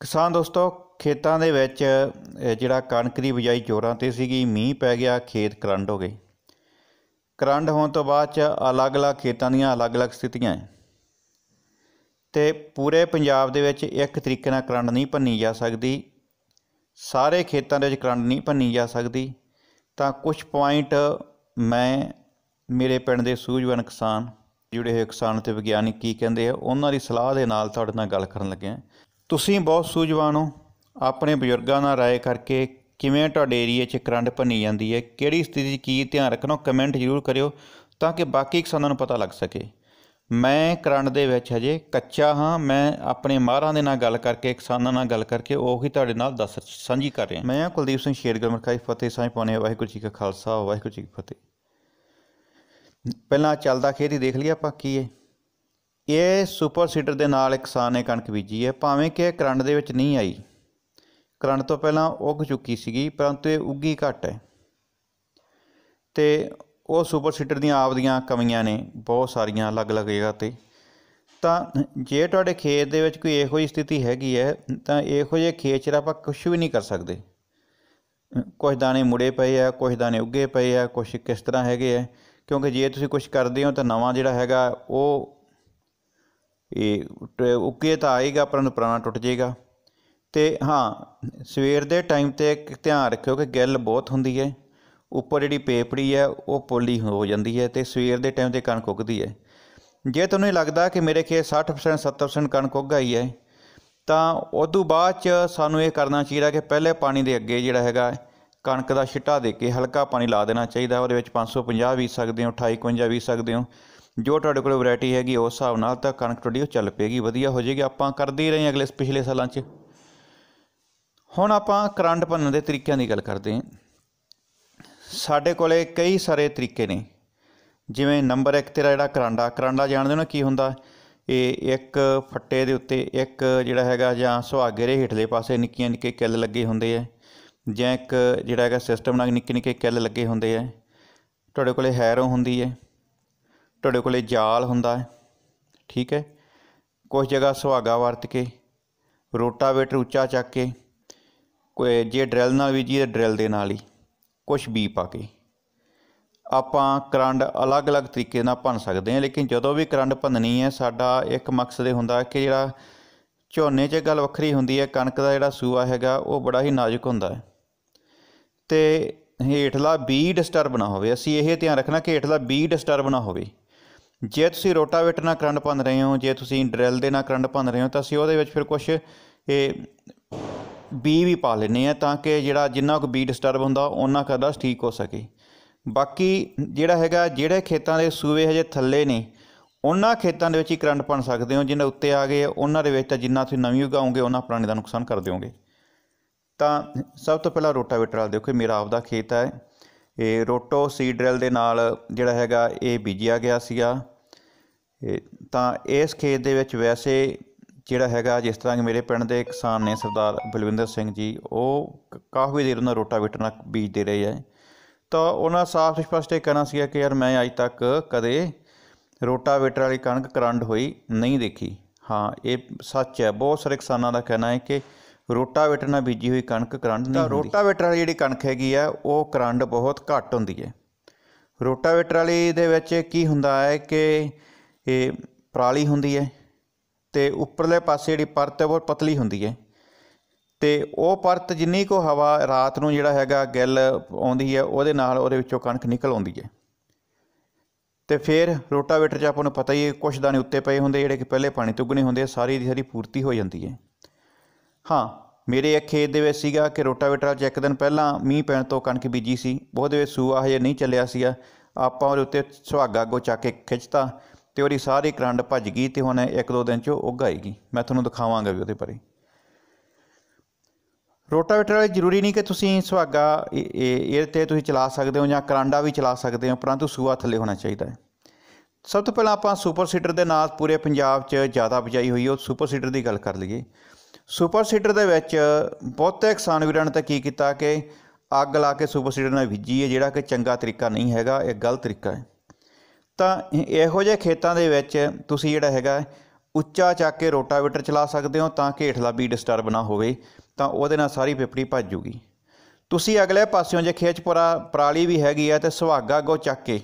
ਕਿਸਾਨ ਦੋਸਤੋ ਖੇਤਾਂ ਦੇ ਵਿੱਚ ਜਿਹੜਾ ਕਣਕ ਦੀ ਬਿਜਾਈ ਜੋਰਾਂ ਤੇ ਸੀਗੀ ਮੀਂਹ ਪੈ ਗਿਆ ਖੇਤ ਕਰੰਡ ਹੋ ਗਏ ਕਰੰਡ ਹੋਣ ਤੋਂ ਬਾਅਦ ਚ ਅਲੱਗ-ਅਲੱਗ ਖੇਤਾਂ ਦੀਆਂ ਅਲੱਗ-ਅਲੱਗ ਸਥਿਤੀਆਂ ਹੈ ਤੇ ਪੂਰੇ ਪੰਜਾਬ ਦੇ ਵਿੱਚ ਇੱਕ ਤਰੀਕੇ ਨਾਲ ਕਰੰਡ ਨਹੀਂ ਭੰਨੀ ਜਾ ਸਕਦੀ ਸਾਰੇ ਖੇਤਾਂ ਦੇ ਵਿੱਚ ਕਰੰਡ ਨਹੀਂ ਭੰਨੀ ਜਾ ਸਕਦੀ ਤਾਂ ਕੁਝ ਪੁਆਇੰਟ ਮੈਂ ਮੇਰੇ ਪਿੰਡ ਦੇ ਸੂਝਵਾਨ ਕਿਸਾਨ ਜਿਹੜੇ ਹੋਏ ਕਿਸਾਨ ਤੇ ਵਿਗਿਆਨੀ ਕੀ ਕਹਿੰਦੇ ਆ ਉਹਨਾਂ ਦੀ ਸਲਾਹ ਦੇ ਨਾਲ ਤੁਹਾਡੇ ਨਾਲ ਗੱਲ ਕਰਨ ਆ ਤੁਸੀਂ ਬਹੁਤ ਸੂਝਵਾਨ ਹੋ ਆਪਣੇ ਬਜ਼ੁਰਗਾਂ ਨਾਲ رائے ਕਰਕੇ ਕਿਵੇਂ ਤੁਹਾਡੇ ਏਰੀਆ 'ਚ ਕਰੰਟ ਭੰਨੀ ਜਾਂਦੀ ਹੈ ਕਿਹੜੀ ਸਥਿਤੀ 'ਚ ਕੀ ਧਿਆਨ ਰੱਖਣਾ ਕਮੈਂਟ ਜ਼ਰੂਰ ਕਰਿਓ ਤਾਂ ਕਿ ਬਾਕੀ ਕਿਸਾਨਾਂ ਨੂੰ ਪਤਾ ਲੱਗ ਸਕੇ ਮੈਂ ਕਰੰਟ ਦੇ ਵਿੱਚ ਹਜੇ ਕੱਚਾ ਹਾਂ ਮੈਂ ਆਪਣੇ ਮਾਹਰਾਂ ਦੇ ਨਾਲ ਗੱਲ ਕਰਕੇ ਕਿਸਾਨਾਂ ਨਾਲ ਗੱਲ ਕਰਕੇ ਉਹ ਹੀ ਤੁਹਾਡੇ ਨਾਲ ਦੱਸ ਸਾਂਝੀ ਕਰ ਰਿਹਾ ਮੈਂ ਕੁਲਦੀਪ ਸਿੰਘ ਸ਼ੇਰਗਲ ਮਰਖਾਈ ਫਤਿਹ ਸਾਈ ਪਾਉਣੇ ਵਾਹਿਗੁਰੂ ਜੀ ਕਾ ਖਾਲਸਾ ਵਾਹਿਗੁਰੂ ਜੀ ਕੀ ਫਤਿਹ ਪਹਿਲਾਂ ਚੱਲਦਾ ਖੇਤ ਹੀ ਦੇਖ ਲਈ ਆਪਾਂ ਕੀ ਹੈ ਇਹ ਸੁਪਰ ਸੀਡਰ ਦੇ ਨਾਲ ਇੱਕ ਕਿਸਾਨ ਨੇ ਕਣਕ ਬੀਜੀ ਹੈ ਭਾਵੇਂ ਕਿ ਇਹ ਕਰੰਟ ਦੇ ਵਿੱਚ ਨਹੀਂ ਆਈ ਕਰੰਟ ਤੋਂ ਪਹਿਲਾਂ ਉੱਗ ਚੁੱਕੀ ਸੀਗੀ ਪਰੰਤੂ ਇਹ ਉੱਗੀ ਘੱਟ ਹੈ ਤੇ ਉਹ ਸੁਪਰ ਸੀਡਰ ਦੀਆਂ ਆਪ ਦੀਆਂ ਕਮੀਆਂ ਨੇ ਬਹੁਤ ਸਾਰੀਆਂ ਅਲੱਗ-ਅਲੱਗ ਜਗ੍ਹਾ ਤੇ ਤਾਂ ਜੇ ਤੁਹਾਡੇ ਖੇਤ ਦੇ ਵਿੱਚ ਕੋਈ ਇਹੋ ਜਿਹੀ ਸਥਿਤੀ ਹੈਗੀ ਹੈ ਤਾਂ ਇਹੋ ਜਿਹੇ ਖੇਤ 'ਚ ਆਪਾਂ ਕੁਝ ਵੀ ਨਹੀਂ ਕਰ ਸਕਦੇ ਕੁਝ ਦਾਣੇ ਮੁੜੇ ਪਏ ਆ ਕੁਝ ਦਾਣੇ ਉੱਗੇ ਪਏ ਆ ਕੁਝ ਕਿਸ ਤਰ੍ਹਾਂ ਹੈਗੇ ਆ ਕਿਉਂਕਿ ਜੇ ਤੁਸੀਂ ਕੁਝ ਕਰਦੇ ਹੋ ਤਾਂ ਨਵਾਂ ਜਿਹੜਾ ਹੈਗਾ ਉਹ ਇਹ ਉੱਕੇ ਤਾਂ ਆਏਗਾ ਪਰ ਪੁਰਾਣਾ ਟੁੱਟ ਜਾਏਗਾ ਤੇ ਹਾਂ ਸਵੇਰ ਦੇ ਟਾਈਮ ਤੇ ਧਿਆਨ ਰੱਖਿਓ ਕਿ ਗਿੱਲ ਬਹੁਤ ਹੁੰਦੀ ਹੈ ਉੱਪਰ ਜਿਹੜੀ ਪੇਪੜੀ ਹੈ ਉਹ ਪੋਲੀ ਹੋ ਜਾਂਦੀ ਹੈ ਤੇ ਸਵੇਰ ਦੇ ਟਾਈਮ ਤੇ ਕਣਕ ਉੱਗਦੀ ਹੈ ਜੇ ਤੁਹਾਨੂੰ ਲੱਗਦਾ ਕਿ ਮੇਰੇ ਖੇ 60% 70% ਕਣਕ ਉੱਗ ਗਈ ਹੈ ਤਾਂ ਉਸ ਤੋਂ ਬਾਅਦ ਚ ਸਾਨੂੰ ਇਹ ਕਰਨਾ ਚਾਹੀਦਾ ਕਿ ਪਹਿਲੇ ਪਾਣੀ ਦੇ ਅੱਗੇ ਜਿਹੜਾ ਹੈਗਾ ਕਣਕ ਦਾ ਛਿੱਟਾ ਦੇ ਕੇ ਹਲਕਾ ਪਾਣੀ ਲਾ ਦੇਣਾ ਚਾਹੀਦਾ ਉਹਦੇ ਵਿੱਚ 550 ਵੀ ਸਕਦੇ ਹੋ 2850 ਵੀ ਸਕਦੇ ਹੋ ਜੋ ਤੁਹਾਡੇ ਕੋਲ ਵੈਰਾਈਟੀ ਹੈਗੀ ਉਸ ਹਿਸਾਬ ਨਾਲ ਤਾਂ ਕਣਕ ਤੁਹਾਡੀ ਉਹ ਚੱਲ ਪੇਗੀ ਵਧੀਆ ਹੋ ਜਾਏਗੀ ਆਪਾਂ ਕਰਦੇ ਹੀ ਰਹੇ ਅਗਲੇ ਪਿਛਲੇ ਸਾਲਾਂ 'ਚ ਹੁਣ ਆਪਾਂ ਕਰੰਟ ਭੰਨਣ ਦੇ ਤਰੀਕਿਆਂ ਦੀ ਗੱਲ ਕਰਦੇ ਹਾਂ ਸਾਡੇ ਕੋਲੇ ਕਈ ਸਾਰੇ ਤਰੀਕੇ ਨੇ ਜਿਵੇਂ ਨੰਬਰ 1 ਤੇਰਾ ਜਿਹੜਾ ਕਰਾਂਡਾ ਕਰਾਂਡਾ ਜਾਣਦੇ ਹੋ ਨਾ ਕੀ ਹੁੰਦਾ ਇਹ ਇੱਕ ਫੱਟੇ ਦੇ ਉੱਤੇ ਇੱਕ ਜਿਹੜਾ ਹੈਗਾ ਜਾਂ ਸੁਹਾਗੇ ਦੇ ਹੇਠਲੇ ਪਾਸੇ ਨਿੱਕੀਆਂ ਨਿੱਕੇ ਕਿੱਲ ਲੱਗੇ ਹੁੰਦੇ ਆ ਜਾਂ ਇੱਕ ਜਿਹੜਾ ਹੈਗਾ ਸਿਸਟਮ ਨਾਲ ਨਿੱਕੇ ਨਿੱਕੇ ਕਿੱਲ ਲੱਗੇ ਹੁੰਦੇ ਆ ਤੁਹਾਡੇ ਕੋਲੇ ਹੈਰੋ ਹੁੰਦੀ ਹੈ ਤੁਹਾਡੇ ਕੋਲੇ ਜਾਲ ਹੁੰਦਾ ਹੈ ਠੀਕ ਹੈ ਕੁਝ ਜਗ੍ਹਾ ਸੁਹਾਗਾ ਵਰਤ ਕੇ ਰੋਟਾਵੇਟਰ ਉੱਚਾ ਚੱਕ ਕੇ ਕੋਈ ਜੇ ਡਰਿਲ ਨਾਲ ਵੀ ਜੀ ਡਰਿਲ ਦੇ ਨਾਲ ਹੀ ਕੁਝ ਵੀ ਪਾ ਕੇ ਆਪਾਂ ਕਰੰਡ ਅਲੱਗ-ਅਲੱਗ ਤਰੀਕੇ ਨਾਲ ਭੰਨ ਸਕਦੇ ਹਾਂ ਲੇਕਿਨ ਜਦੋਂ ਵੀ ਕਰੰਡ ਭੰਨਣੀ ਹੈ ਸਾਡਾ ਇੱਕ ਮਕਸਦ ਇਹ ਹੁੰਦਾ ਕਿ ਜਿਹੜਾ ਝੋਨੇ 'ਚ ਗੱਲ ਵੱਖਰੀ ਹੁੰਦੀ ਹੈ ਕਣਕ ਦਾ ਜਿਹੜਾ ਸੂਆ ਹੈਗਾ ਉਹ ਬੜਾ ਹੀ ਨਾਜ਼ੁਕ ਹੁੰਦਾ ਹੈ ਤੇ ਹੇਠਲਾ ਬੀ ਡਿਸਟਰਬ ਨਾ ਹੋਵੇ ਅਸੀਂ ਇਹ ਧਿਆਨ ਰੱਖਣਾ ਕਿ ਹੇਠਲਾ ਬੀ ਡਿਸਟਰਬ ਨਾ ਹੋਵੇ ਜੇ ਤੁਸੀਂ ਰੋਟਾਵੇਟਰ ਨਾਲ ਕਰੰਟ ਪੰਨ ਰਹੇ ਹੋ ਜੇ ਤੁਸੀਂ ਡਰਿਲ ਦੇ ਨਾਲ ਕਰੰਟ ਪੰਨ ਰਹੇ ਹੋ ਤਾਂ ਅਸੀਂ ਉਹਦੇ ਵਿੱਚ ਫਿਰ ਕੁਝ ਇਹ ਬੀ ਵੀ ਪਾ ਲੈਨੇ ਆ ਤਾਂ ਕਿ ਜਿਹੜਾ ਜਿੰਨਾ ਕੁ ਬੀ ਡਿਸਟਰਬ ਹੁੰਦਾ ਉਹਨਾਂ ਦਾ ਠੀਕ ਹੋ ਸਕੇ ਬਾਕੀ ਜਿਹੜਾ ਹੈਗਾ ਜਿਹੜੇ ਖੇਤਾਂ ਦੇ ਸੂਵੇ ਹਜੇ ਥੱਲੇ ਨੇ ਉਹਨਾਂ ਖੇਤਾਂ ਦੇ ਵਿੱਚ ਹੀ ਕਰੰਟ ਪੰਨ ਸਕਦੇ ਹੋ ਜਿੰਨੇ ਉੱਤੇ ਆ ਗਏ ਉਹਨਾਂ ਦੇ ਵਿੱਚ ਤਾਂ ਜਿੰਨਾ ਤੁਸੀਂ ਨਵੀਂ ਉਗਾਉਂਗੇ ਉਹਨਾਂ ਪੁਰਾਣੇ ਦਾ ਨੁਕਸਾਨ ਕਰ ਦਿਓਗੇ ਤਾਂ ਸਭ ਤੋਂ ਪਹਿਲਾਂ ਰੋਟਾਵੇਟਰ ਵਾਲ ਦੇਖੋ ਮੇਰਾ ਆਪਦਾ ਖੇਤ ਹੈ ਇਹ ਰੋਟੋ ਸੀਡ ਡ੍ਰਿਲ ਦੇ ਨਾਲ ਜਿਹੜਾ ਹੈਗਾ ਇਹ ਬੀਜਿਆ ਗਿਆ ਸੀਗਾ ਤਾਂ ਇਸ ਖੇਤ ਦੇ ਵਿੱਚ ਵੈਸੇ ਜਿਹੜਾ ਹੈਗਾ ਜਿਸ ਤਰ੍ਹਾਂ ਕਿ ਮੇਰੇ ਪਿੰਡ ਦੇ ਕਿਸਾਨ ਨੇ ਸਰਦਾਰ ਬਲਵਿੰਦਰ ਸਿੰਘ ਜੀ ਉਹ ਕਾਫੀ ਦੇਰ ਉਹਨਾਂ ਰੋਟਾਵੇਟਰ ਨਾਲ ਬੀਜਦੇ ਰਹੇ ਐ ਤਾਂ ਉਹਨਾਂ ਸਾਫ਼ ਸਪਸ਼ਟ ਇਹ ਕਹਿਣਾ ਸੀਗਾ ਕਿ ਯਾਰ ਮੈਂ ਅੱਜ ਤੱਕ ਕਦੇ ਰੋਟਾਵੇਟਰ ਵਾਲੀ ਕਣਕ ਕਰੰਡ ਹੋਈ ਨਹੀਂ ਦੇਖੀ ਹਾਂ ਇਹ ਸੱਚ ਹੈ ਬਹੁਤ ਸਾਰੇ ਕਿਸਾਨਾਂ ਦਾ ਕਹਿਣਾ ਹੈ ਕਿ ਰੋਟਾਵੇਟਰ ਨਾਲ ਬੀਜੀ ਹੋਈ ਕਣਕ ਕਰੰਡ ਨਹੀਂ ਹੁੰਦੀ ਰੋਟਾਵੇਟਰ ਵਾਲੀ ਜਿਹੜੀ ਕਣਕ ਹੈਗੀ ਆ ਉਹ ਕਰੰਡ ਬਹੁਤ ਘੱਟ ਹੁੰਦੀ ਹੈ ਰੋਟਾਵੇਟਰ ਵਾਲੀ ਦੇ ਵਿੱਚ ਕੀ ਹੁੰਦਾ ਹੈ ਕਿ ਇਹ ਪਰਾਲੀ ਹੁੰਦੀ ਹੈ ਤੇ ਉੱਪਰਲੇ ਪਾਸੇ ਜਿਹੜੀ ਪਰਤ ਹੈ ਉਹ ਪਤਲੀ ਹੁੰਦੀ ਹੈ ਤੇ ਉਹ ਪਰਤ ਜਿੰਨੀ ਕੋ ਹਵਾ ਰਾਤ ਨੂੰ ਜਿਹੜਾ ਹੈਗਾ ਗਿੱਲ ਆਉਂਦੀ ਹੈ ਉਹਦੇ ਨਾਲ ਉਹਦੇ ਵਿੱਚੋਂ ਕਣਕ ਨਿਕਲ ਆਉਂਦੀ ਹੈ ਤੇ ਫਿਰ ਰੋਟਾਵੇਟਰ 'ਚ ਆਪਾਂ ਨੂੰ ਪਤਾ ਹੀ ਹੈ ਕੁਛ ਦਾਣੇ ਉੱਤੇ ਪਏ ਹੁੰਦੇ ਜਿਹੜੇ ਕਿ ਪਹਿਲੇ ਪਾਣੀ ਤੁਗਨੇ ਹੁੰਦੇ ਸਾਰੀ ਦੀ ਸਾਰੀ ਪੂਰਤੀ ਹੋ ਜਾਂਦੀ ਹੈ ਹਾਂ ਮੇਰੇ ਇੱਕ ਖੇਤ ਦੇ ਵਿੱਚ ਸੀਗਾ ਕਿ ਰੋਟਾਵੇਟਰ ਚ ਇੱਕ ਦਿਨ ਪਹਿਲਾਂ ਮੀਂਹ ਪੈਣ ਤੋਂ ਕਣਕ ਬੀਜੀ ਸੀ ਉਹਦੇ ਵਿੱਚ ਸੂਆ ਹਜੇ ਨਹੀਂ ਚੱਲਿਆ ਸੀਗਾ ਆਪਾਂ ਉਹਦੇ ਉੱਤੇ ਸੁਹਾਗਾ ਗੋ ਚੱਕ ਕੇ ਖਿੱਚਤਾ ਤੇ ਉਹਦੀ ਸਾਰੀ ਕਰੰਡ ਭੱਜ ਗਈ ਤੇ ਹੁਣ ਇੱਕ ਦੋ ਦਿਨ ਚ ਉਹ ਗਾਏਗੀ ਮੈਂ ਤੁਹਾਨੂੰ ਦਿਖਾਵਾਂਗਾ ਵੀ ਉਹਦੇ ਪਰੇ ਰੋਟਾਵੇਟਰ ਵਾਲੇ ਜ਼ਰੂਰੀ ਨਹੀਂ ਕਿ ਤੁਸੀਂ ਸੁਹਾਗਾ ਇਹ ਤੇ ਤੁਸੀਂ ਚਲਾ ਸਕਦੇ ਹੋ ਜਾਂ ਕਰੰਡਾ ਵੀ ਚਲਾ ਸਕਦੇ ਹੋ ਪਰੰਤੂ ਸੂਆ ਥੱਲੇ ਹੋਣਾ ਚਾਹੀਦਾ ਹੈ ਸਭ ਤੋਂ ਪਹਿਲਾਂ ਆਪਾਂ ਸੁਪਰ ਸੀਡਰ ਦੇ ਨਾਲ ਪੂਰੇ ਪੰਜਾਬ 'ਚ ਜ਼ਿਆਦਾ ਬਜਾਈ ਹੋਈ ਉਹ ਸੁਪਰ ਸੀਡਰ ਦੀ ਗੱਲ ਕਰ ਲਈਏ ਸੁਪਰ ਸੀਡਰ ਦੇ ਵਿੱਚ ਬਹੁਤੇ ਕਿਸਾਨ ਵੀਰਾਂ ਨੇ ਤਾਂ ਕੀ ਕੀਤਾ ਕਿ ਅੱਗ ਲਾ ਕੇ ਸੁਪਰ ਸੀਡਰ ਨਾਲ ਵਿੱਜੀ ਹੈ ਜਿਹੜਾ ਕਿ ਚੰਗਾ ਤਰੀਕਾ ਨਹੀਂ ਹੈਗਾ ਇਹ ਗਲਤ ਤਰੀਕਾ ਹੈ ਤਾਂ ਇਹੋ ਜਿਹੇ ਖੇਤਾਂ ਦੇ ਵਿੱਚ ਤੁਸੀਂ ਜਿਹੜਾ ਹੈਗਾ ਉੱਚਾ ਚੱਕ ਕੇ ਰੋਟਾਵੇਟਰ ਚਲਾ ਸਕਦੇ ਹੋ ਤਾਂ ਕਿ ਹੇਠਲਾ ਬੀਜ ਡਿਸਟਰਬ ਨਾ ਹੋਵੇ ਤਾਂ ਉਹਦੇ ਨਾਲ ਸਾਰੀ ਪੇਪੜੀ ਭੱਜ ਜੂਗੀ ਤੁਸੀਂ ਅਗਲੇ ਪਾਸਿਓਂ ਜੇ ਖੇਚਪੁਰਾ ਪਰਾਲੀ ਵੀ ਹੈਗੀ ਆ ਤੇ ਸੁਹਾਗਾ ਗੋ ਚੱਕ ਕੇ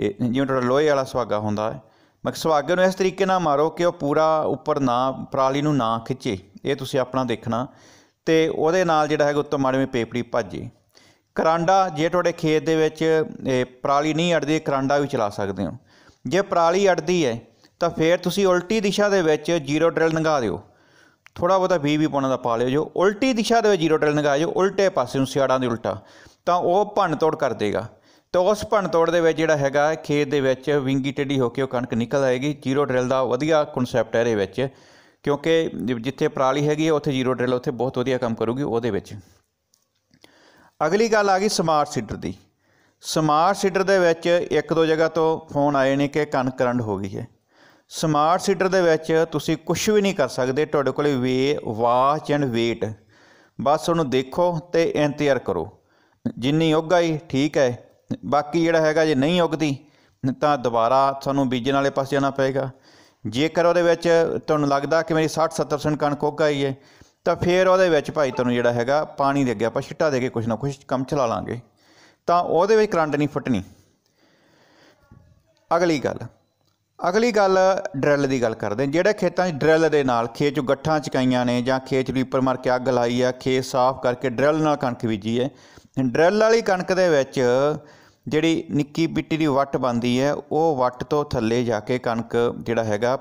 ਜਿਵੇਂ ਤੁਹਾਡਾ ਲੋਹੇ ਵਾਲਾ ਸੁਹਾਗਾ ਹੁੰਦਾ ਹੈ ਮਕ ਸੁਹਾਗੇ ਨੂੰ ਇਸ ਤਰੀਕੇ ਨਾਲ ਮਾਰੋ ਕਿ ਉਹ ਪੂਰਾ ਉੱਪਰ ਨਾ ਪਰਾਲੀ ਨੂੰ ਨਾ ਖਿੱਚੇ ਇਹ ਤੁਸੀਂ ਆਪਣਾ ਦੇਖਣਾ ਤੇ ਉਹਦੇ ਨਾਲ ਜਿਹੜਾ ਹੈਗਾ ਉੱਤੋਂ ਮਾੜੇ ਮੇ ਪੇਪੜੀ ਭਾਜੀ ਕਰਾਂਡਾ ਜੇ ਤੁਹਾਡੇ ਖੇਤ ਦੇ ਵਿੱਚ ਪਰਾਲੀ ਨਹੀਂ ਅੜਦੀ ਕਰਾਂਡਾ ਵੀ ਚਲਾ ਸਕਦੇ ਹੋ ਜੇ ਪਰਾਲੀ ਅੜਦੀ ਹੈ ਤਾਂ ਫੇਰ ਤੁਸੀਂ ਉਲਟੀ ਦਿਸ਼ਾ ਦੇ ਵਿੱਚ ਜ਼ੀਰੋ ਡ੍ਰਿਲ ਲੰਗਾ ਦਿਓ ਥੋੜਾ ਬਹੁਤਾ ਵੀ ਵੀ ਪਾਉਣਾ ਦਾ ਪਾ ਲਿਓ ਜੋ ਉਲਟੀ ਦਿਸ਼ਾ ਦੇ ਵਿੱਚ ਜ਼ੀਰੋ ਡ੍ਰਿਲ ਲੰਗਾ ਜੋ ਉਲਟੇ ਪਾਸੇ ਨੂੰ ਸਿਆੜਾਂ ਦੇ ਉਲਟਾ ਤਾਂ ਉਹ ਭੰਨ ਤੋੜ ਕਰ ਦੇਗਾ ਤਾਂ ਉਸ ਭੰਨ ਤੋੜ ਦੇ ਵਿੱਚ ਜਿਹੜਾ ਹੈਗਾ ਖੇਤ ਦੇ ਵਿੱਚ ਵਿੰਗੀ ਟੇਢੀ ਹੋ ਕੇ ਉਹ ਕਣਕ ਨਿਕਲ ਆਏਗੀ ਜ਼ੀਰੋ ਡ੍ਰਿਲ ਦਾ ਵਧੀਆ ਕਨਸੈਪਟ ਹੈ ਇਹਦੇ ਵਿੱਚ ਕਿਉਂਕਿ ਜਿੱਥੇ ਪਰਾਲੀ ਹੈਗੀ ਹੈ ਉੱਥੇ ਜ਼ੀਰੋ ਡ੍ਰਿਲ ਉੱਥੇ ਬਹੁਤ ਵਧੀਆ ਕੰਮ ਕਰੂਗੀ ਉਹਦੇ ਵਿੱਚ ਅਗਲੀ ਗੱਲ ਆ ਗਈ ਸਮਾਰਟ ਸੀਡਰ ਦੀ ਸਮਾਰਟ ਸੀਡਰ ਦੇ ਵਿੱਚ ਇੱਕ ਦੋ ਜਗ੍ਹਾ ਤੋਂ ਫੋਨ ਆਏ ਨੇ ਕਿ ਕੰਨ ਕਰੰਡ ਹੋ ਗਈ ਹੈ ਸਮਾਰਟ ਸੀਡਰ ਦੇ ਵਿੱਚ ਤੁਸੀਂ ਕੁਝ ਵੀ ਨਹੀਂ ਕਰ ਸਕਦੇ ਤੁਹਾਡੇ ਕੋਲੇ ਵੇ ਵਾਚ ਐਂਡ ਵੇਟ ਬਸ ਉਹਨੂੰ ਦੇਖੋ ਤੇ ਇੰਤਜ਼ਾਰ ਕਰੋ ਜਿੰਨੀ ਉੱਗਾ ਹੀ ਠੀਕ ਹੈ ਬਾਕੀ ਜਿਹੜਾ ਹੈਗਾ ਜੇ ਨਹੀਂ ਉੱਗਦੀ ਤਾਂ ਦੁਬਾਰਾ ਤੁਹਾਨੂੰ ਬੀਜਣ ਵਾਲੇ ਪਾਸੇ ਜਾਣਾ ਪਏਗਾ ਜੇਕਰ ਉਹਦੇ ਵਿੱਚ ਤੁਹਾਨੂੰ ਲੱਗਦਾ ਕਿ ਮੇਰੀ 60 70% ਕਣਕ ਉੱਗ ਗਈ ਹੈ ਤਾਂ ਫਿਰ ਉਹਦੇ ਵਿੱਚ ਭਾਈ ਤੁਹਾਨੂੰ ਜਿਹੜਾ ਹੈਗਾ ਪਾਣੀ ਦੇ ਅੱਗੇ ਆਪਾਂ ਛਿੱਟਾ ਦੇ ਕੇ ਕੁਝ ਨਾ ਕੁਝ ਕੰਮ ਚਲਾ ਲਾਂਗੇ ਤਾਂ ਉਹਦੇ ਵਿੱਚ ਕਰੰਟ ਨਹੀਂ ਫਟਣੀ ਅਗਲੀ ਗੱਲ ਅਗਲੀ ਗੱਲ ਡਰਿਲ ਦੀ ਗੱਲ ਕਰਦੇ ਜਿਹੜੇ ਖੇਤਾਂ 'ਚ ਡਰਿਲ ਦੇ ਨਾਲ ਖੇਤ 'ਚ ਗੱਠਾਂ ਚਕਾਈਆਂ ਨੇ ਜਾਂ ਖੇਤ 'ਚ ਰੀਪਰ ਮਾਰ ਕੇ ਅੱਗ ਲਾਈ ਆ ਖੇਤ ਸਾਫ਼ ਕਰਕੇ ਡਰਿਲ ਨਾਲ ਕਣਕ ਬੀਜੀ ਹੈ ਡਰਿਲ ਵਾਲੀ ਕਣਕ ਦੇ ਵਿੱਚ ਜਿਹੜੀ ਨਿੱਕੀ ਬਿੱਟੀ ਦੀ ਵੱਟ ਬੰਦੀ ਹੈ ਉਹ ਵੱਟ ਤੋਂ ਥੱਲੇ ਜਾ ਕੇ ਕਣਕ ਜਿਹੜਾ ਹੈਗਾ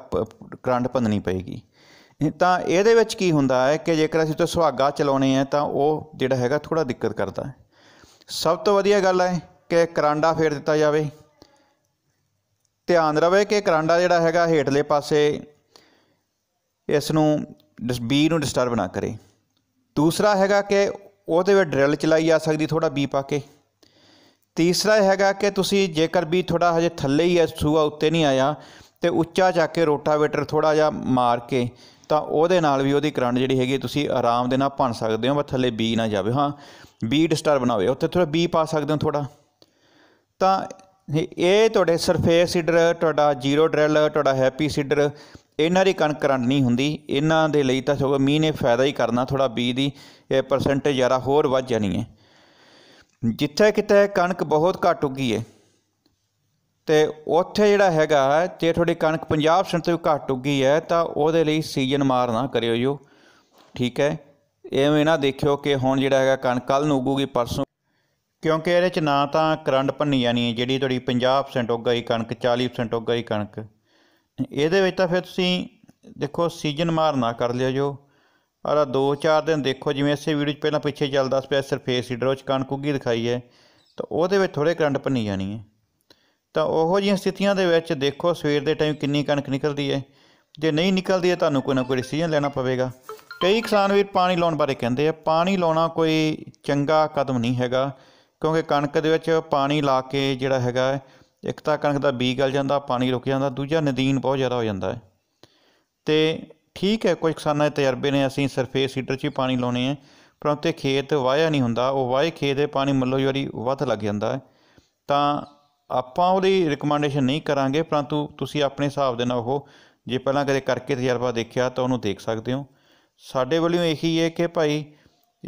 ਕਰੰਡ ਭੰਨਣੀ ਪਏਗੀ ਤਾਂ ਇਹਦੇ ਵਿੱਚ ਕੀ ਹੁੰਦਾ ਹੈ ਕਿ ਜੇਕਰ ਅਸੀਂ ਤੋਂ ਸੁਹਾਗਾ ਚਲਾਉਣੇ ਆ ਤਾਂ ਉਹ ਜਿਹੜਾ ਹੈਗਾ ਥੋੜਾ ਦਿੱਕਤ ਕਰਦਾ ਹੈ ਸਭ ਤੋਂ ਵਧੀਆ ਗੱਲ ਹੈ ਕਿ ਕਰਾਂਡਾ ਫੇਰ ਦਿੱਤਾ ਜਾਵੇ ਧਿਆਨ ਰਵੇ ਕਿ ਕਰਾਂਡਾ ਜਿਹੜਾ ਹੈਗਾ ਹੇਠਲੇ ਪਾਸੇ ਇਸ ਨੂੰ ਬੀ ਨੂੰ ਡਿਸਟਰਬ ਨਾ ਕਰੇ ਦੂਸਰਾ ਹੈਗਾ ਕਿ ਉਹਦੇ ਵਿੱਚ ਡਰਿਲ ਚਲਾਈ ਜਾ ਸਕਦੀ ਥੋੜਾ ਬੀ ਪਾ ਕੇ ਤੀਸਰਾ ਹੈਗਾ ਕਿ ਤੁਸੀਂ ਜੇਕਰ ਵੀ ਥੋੜਾ ਹਜੇ ਥੱਲੇ ਹੀ ਹੈ ਸੂਆ ਉੱਤੇ ਨਹੀਂ ਆਇਆ ਤੇ ਉੱਚਾ ਚੱਕ ਕੇ ਰੋਟਾਵੇਟਰ ਥੋੜਾ ਜਿਹਾ ਮਾਰ ਕੇ ਤਾਂ ਉਹਦੇ ਨਾਲ ਵੀ ਉਹਦੀ ਕਰੰਟ ਜਿਹੜੀ ਹੈਗੀ ਤੁਸੀਂ ਆਰਾਮ ਦੇ ਨਾਲ ਭੰਨ ਸਕਦੇ ਹੋ ਬਸ ਥੱਲੇ ਬੀ ਨਾ ਜਾਵੇ ਹਾਂ ਬੀ ਡਿਸਟਰਬ ਨਾ ਹੋਵੇ ਉੱਥੇ ਥੋੜਾ ਬੀ ਪਾ ਸਕਦੇ ਹੋ ਥੋੜਾ ਤਾਂ ਇਹ ਤੁਹਾਡੇ ਸਰਫੇਸ ਸੀਡਰ ਤੁਹਾਡਾ ਜ਼ੀਰੋ ਡ੍ਰਿਲ ਤੁਹਾਡਾ ਹੈਪੀ ਸੀਡਰ ਇਹਨਾਂ ਦੀ ਕਣ ਕਰੰਟ ਨਹੀਂ ਹੁੰਦੀ ਇਹਨਾਂ ਦੇ ਲਈ ਤਾਂ ਸਗੋਂ ਮੀਂਹ ਨੇ ਫਾਇਦਾ ਹੀ ਕਰਨਾ ਥੋੜਾ ਬੀ ਦੀ ਇਹ ਪਰਸੈਂਟੇਜ ਜਿਆਦਾ ਹੋਰ ਵੱਧ ਜਾਣੀ ਹੈ ਜਿੱਥੇ ਕਿਤੇ ਕਣਕ ਬਹੁਤ ਘੱਟ ਉੱਗੀ ਏ ਤੇ ਉੱਥੇ ਜਿਹੜਾ ਹੈਗਾ ਜੇ ਤੁਹਾਡੀ ਕਣਕ 50% ਤੋਂ ਘੱਟ ਉੱਗੀ ਹੈ ਤਾਂ ਉਹਦੇ ਲਈ ਸੀਜ਼ਨ ਮਾਰ ਨਾ ਕਰਿਓ ਜੋ ਠੀਕ ਹੈ ਐਵੇਂ ਨਾ ਦੇਖਿਓ ਕਿ ਹੁਣ ਜਿਹੜਾ ਹੈਗਾ ਕਣਕ ਕੱਲ ਨੂੰ ਉੱਗੂਗੀ ਪਰਸੋਂ ਕਿਉਂਕਿ ਇਹਦੇ ਚ ਨਾ ਤਾਂ ਕਰੰਟ ਭੰਨੀ ਜਾਣੀ ਹੈ ਜਿਹੜੀ ਤੁਹਾਡੀ 50% ਉੱਗ ਗਈ ਕਣਕ 40% ਉੱਗ ਗਈ ਕਣਕ ਇਹਦੇ ਵਿੱਚ ਤਾਂ ਫਿਰ ਤੁਸੀਂ ਦੇਖੋ ਸੀਜ਼ਨ ਮਾਰ ਨਾ ਕਰ ਲਿਓ ਜੋ ਆਹ ਦੋ ਚਾਰ ਦਿਨ ਦੇਖੋ ਜਿਵੇਂ ਇਸੇ ਵੀਡੀਓ 'ਚ ਪਹਿਲਾਂ ਪਿੱਛੇ ਚੱਲਦਾ ਸਪੈਸ ਸਰਫੇਸ ਹੀਟਰ ਉਹ 'ਚ ਕਣਕ ਦਿਖਾਈ ਹੈ ਤਾਂ ਉਹਦੇ ਵਿੱਚ ਥੋੜੇ ਕਰੰਟ ਭੰਨੀ ਜਾਣੀ ਹੈ ਤਾਂ ਉਹੋ ਜਿਹੀਆਂ ਸਥਿਤੀਆਂ ਦੇ ਵਿੱਚ ਦੇਖੋ ਸਵੇਰ ਦੇ ਟਾਈਮ ਕਿੰਨੀ ਕਣਕ ਨਿਕਲਦੀ ਹੈ ਜੇ ਨਹੀਂ ਨਿਕਲਦੀ ਹੈ ਤੁਹਾਨੂੰ ਕੋਈ ਨਾ ਕੋਈ ਡਿਸੀਜਨ ਲੈਣਾ ਪਵੇਗਾ ਕਈ ਕਿਸਾਨ ਵੀਰ ਪਾਣੀ ਲਾਉਣ ਬਾਰੇ ਕਹਿੰਦੇ ਆ ਪਾਣੀ ਲਾਉਣਾ ਕੋਈ ਚੰਗਾ ਕਦਮ ਨਹੀਂ ਹੈਗਾ ਕਿਉਂਕਿ ਕਣਕ ਦੇ ਵਿੱਚ ਪਾਣੀ ਲਾ ਕੇ ਜਿਹੜਾ ਹੈਗਾ ਇੱਕ ਤਾਂ ਕਣਕ ਦਾ ਬੀਜ ਗਲ ਜਾਂਦਾ ਪਾਣੀ ਰੁਕ ਜਾਂਦਾ ਦੂਜਾ ਨਦੀਨ ਬਹੁਤ ਜ਼ਿਆਦਾ ਹੋ ਜਾਂਦਾ ਹੈ ਤੇ ਠੀਕ ਹੈ ਕੁਝ ਕਿਸਾਨਾਂ ਦੇ ਤਜਰਬੇ ਨੇ ਅਸੀਂ ਸਰਫੇਸ ਹੀਟਰ 'ਚ ਹੀ ਪਾਣੀ ਲਾਉਣੇ ਆ ਪਰੰਤੂ ਖੇਤ ਵਾਇਆ ਨਹੀਂ ਹੁੰਦਾ ਉਹ ਵਾਏ ਖੇਤ ਦੇ ਪਾਣੀ ਮੱਲੋ ਯਾਰੀ ਵੱਧ ਲੱਗ ਜਾਂਦਾ ਹੈ ਤਾਂ ਆਪਾਂ ਉਹਦੀ ਰეკਮੈਂਡੇਸ਼ਨ ਨਹੀਂ ਕਰਾਂਗੇ ਪਰੰਤੂ ਤੁਸੀਂ ਆਪਣੇ ਹਿਸਾਬ ਦੇ ਨਾਲ ਉਹ ਜੇ ਪਹਿਲਾਂ ਕਦੇ ਕਰਕੇ ਤਜਰਬਾ ਦੇਖਿਆ ਤਾਂ ਉਹਨੂੰ ਦੇਖ ਸਕਦੇ ਹੋ ਸਾਡੇ ਵੱਲੋਂ ਇਹੀ ਹੈ ਕਿ ਭਾਈ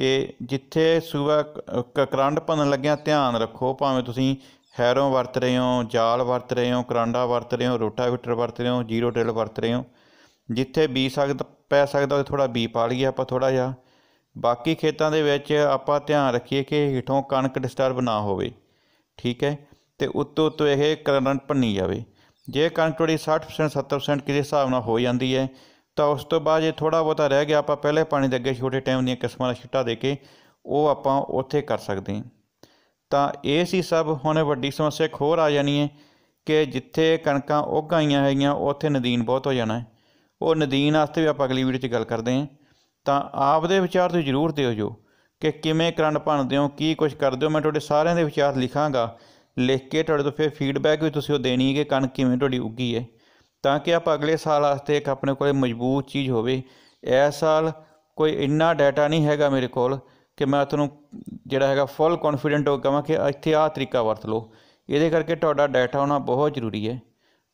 ਇਹ ਜਿੱਥੇ ਸੂਆ ਕਰੰਡ ਭੰਨਣ ਲੱਗਿਆ ਧਿਆਨ ਰੱਖੋ ਭਾਵੇਂ ਤੁਸੀਂ ਹੈਰੋਂ ਵਰਤ ਰਹੇ ਹੋ ਜਾਲ ਵਰਤ ਰਹੇ ਹੋ ਕਰਾਂਡਾ ਵਰਤ ਰਹੇ ਹੋ ਰੋਟਾਵਿਟਰ ਵਰਤ ਰਹੇ ਹੋ ਜੀਰੋ ਡ੍ਰਿਲ ਵਰਤ ਰਹੇ ਹੋ ਜਿੱਥੇ ਬੀ ਸਕਦਾ ਪੈ ਸਕਦਾ ਉਹ ਥੋੜਾ ਬੀ ਪਾ ਲਈਏ ਆਪਾਂ ਥੋੜਾ ਜਿਹਾ ਬਾਕੀ ਖੇਤਾਂ ਦੇ ਵਿੱਚ ਆਪਾਂ ਧਿਆਨ ਰੱਖੀਏ ਕਿ ਹੀਟੋਂ ਕਣਕ ਡਿਸਟਰਬ ਨਾ ਹੋਵੇ ਠੀਕ ਹੈ ਤੇ ਉੱਤੋਂ ਤੋਂ ਇਹ ਕਰੰਟ ਭੰਨੀ ਜਾਵੇ ਜੇ ਕਣਕ ਥੋੜੀ 60% 70% ਕਿਸੇ ਹਿਸਾਬ ਨਾਲ ਹੋ ਜਾਂਦੀ ਹੈ ਤਾਂ ਉਸ ਤੋਂ ਬਾਅਦ ਜੇ ਥੋੜਾ ਬਹੁਤਾ ਰਹਿ ਗਿਆ ਆਪਾਂ ਪਹਿਲੇ ਪਾਣੀ ਦੇ ਅੱਗੇ ਛੋਟੇ ਟਾਈਮ ਦੀਆਂ ਕਿਸਮਾਂ ਦਾ ਛਿੱਟਾ ਦੇ ਕੇ ਉਹ ਆਪਾਂ ਉੱਥੇ ਕਰ ਸਕਦੇ ਹਾਂ ਤਾਂ ਇਹ ਸੀ ਸਭ ਹੁਣ ਵੱਡੀ ਸਮੱਸਿਆ ਇੱਕ ਹੋਰ ਆ ਜਾਣੀ ਹੈ ਕਿ ਜਿੱਥੇ ਕਣਕਾਂ ਉਗਾਈਆਂ ਹੈਗੀਆਂ ਉੱਥੇ ਨਦੀਨ ਬਹੁਤ ਹੋ ਜਾਣਾ ਹੈ ਉਹ ਨਦੀਨ ਵਾਸਤੇ ਵੀ ਆਪਾਂ ਅਗਲੀ ਵੀਡੀਓ 'ਚ ਗੱਲ ਕਰਦੇ ਹਾਂ ਤਾਂ ਆਪ ਦੇ ਵਿਚਾਰ ਤੁਸੀਂ ਜ਼ਰੂਰ ਦਿਓ ਜੋ ਕਿ ਕਿਵੇਂ ਕਰੰਟ ਭੰਨਦੇ ਹੋ ਕੀ ਕੁਝ ਕਰਦੇ ਹੋ ਮੈਂ ਤੁਹਾਡੇ ਸਾਰਿਆਂ ਦੇ ਵਿਚਾਰ ਲਿਖਾਂਗਾ ਲਿਖ ਕੇ ਤੁਹਾਡੇ ਤੋਂ ਫਿਰ ਫੀਡਬੈਕ ਵੀ ਤੁਸੀਂ ਉਹ ਦੇਣੀ ਹੈ ਕਿ ਕਣ ਕਿਵੇਂ ਤੁਹਾਡੀ ਉੱਗੀ ਹੈ ਤਾਂ ਕਿ ਆਪਾਂ ਅਗਲੇ ਸਾਲ ਵਾਸਤੇ ਇੱਕ ਆਪਣੇ ਕੋਲੇ ਮਜ਼ਬੂਤ ਚੀਜ਼ ਹੋਵੇ ਇਸ ਸਾਲ ਕੋਈ ਇੰਨਾ ਡਾਟਾ ਨਹੀਂ ਹੈਗਾ ਮੇਰੇ ਕੋਲ ਕਿ ਮੈਂ ਤੁਹਾਨੂੰ ਜਿਹੜਾ ਹੈਗਾ ਫੁੱਲ ਕੌਨਫੀਡੈਂਟ ਹੋ ਕਹਾਂ ਕਿ ਇੱਥੇ ਆਹ ਤਰੀਕਾ ਵਰਤ ਲਓ ਇਹਦੇ ਕਰਕੇ ਤੁਹਾਡਾ ਡਾਟਾ ਹੋਣਾ ਬਹੁਤ ਜ਼ਰੂਰੀ ਹੈ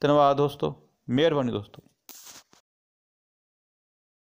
ਧੰਨਵਾਦ ਦੋਸਤੋ ਮਿਹਰਬਾਨੀ ਦੋਸਤੋ